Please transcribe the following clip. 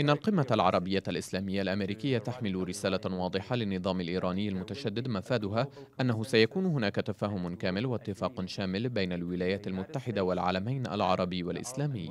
إن القمة العربية الإسلامية الأمريكية تحمل رسالة واضحة للنظام الإيراني المتشدد مفادها أنه سيكون هناك تفاهم كامل واتفاق شامل بين الولايات المتحدة والعالمين العربي والإسلامي